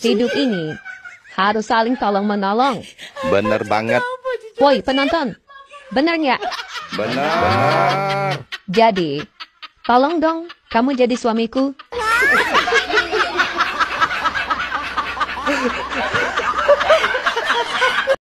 Hidup ini harus saling tolong menolong. Bener banget. Woi penonton, bener nggak? benar. Jadi, tolong dong, kamu jadi suamiku.